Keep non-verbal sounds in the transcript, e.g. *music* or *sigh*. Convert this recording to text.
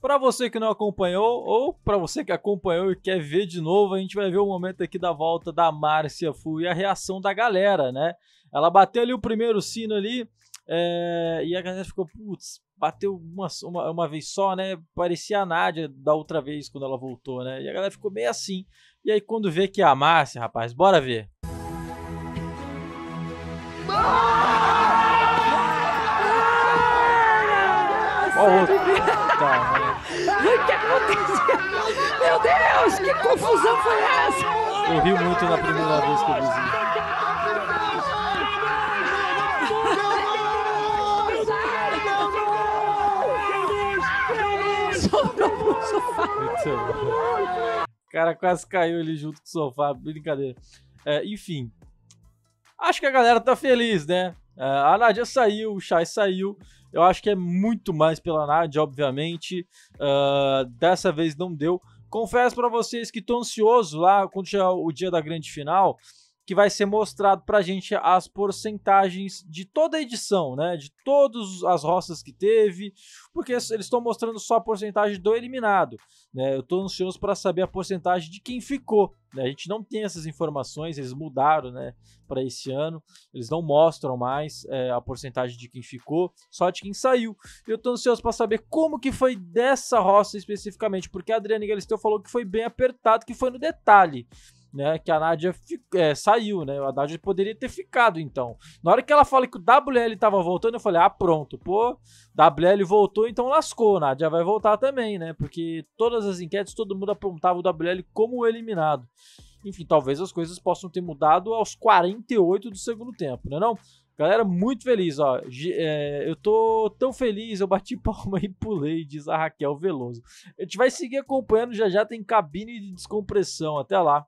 Para você que não acompanhou ou para você que acompanhou e quer ver de novo, a gente vai ver o um momento aqui da volta da Márcia Fu e a reação da galera, né? Ela bateu ali o primeiro sino ali é, e a galera ficou, putz, bateu uma, uma, uma, vez só, né? Parecia a Nádia da outra vez quando ela voltou, né? E a galera ficou meio assim. E aí quando vê que é a Márcia, rapaz, bora ver. Olha o outro. Calma. O que aconteceu? Meu Deus, que confusão foi essa? Eu ri muito na primeira vez que eu vi Sobrou O cara quase caiu ali junto com o sofá. Brincadeira. É, enfim. Acho que a galera tá feliz, né? Ah, a Nádia saiu, o Chai saiu. Eu acho que é muito mais pela Nádia, obviamente. Uh, dessa vez não deu. Confesso para vocês que tô ansioso lá quando chegar o dia da grande final que vai ser mostrado para a gente as porcentagens de toda a edição, né? De todas as roças que teve, porque eles estão mostrando só a porcentagem do eliminado, né? Eu estou ansioso para saber a porcentagem de quem ficou, né? A gente não tem essas informações, eles mudaram, né? Para esse ano, eles não mostram mais é, a porcentagem de quem ficou, só de quem saiu. Eu estou ansioso para saber como que foi dessa roça especificamente, porque a Adriana Galisteu falou que foi bem apertado, que foi no detalhe né? Que a Nádia é, saiu, né? A Nádia poderia ter ficado, então. Na hora que ela fala que o WL tava voltando, eu falei, ah, pronto, pô, WL voltou, então lascou, a Nádia vai voltar também, né? Porque todas as enquetes, todo mundo apontava o WL como eliminado. Enfim, talvez as coisas possam ter mudado aos 48 do segundo tempo, né não? Galera, muito feliz, ó. É, eu tô tão feliz, eu bati *laughs* palma e pulei, diz a Raquel Veloso. A gente vai seguir acompanhando, já já tem cabine de descompressão. Até lá.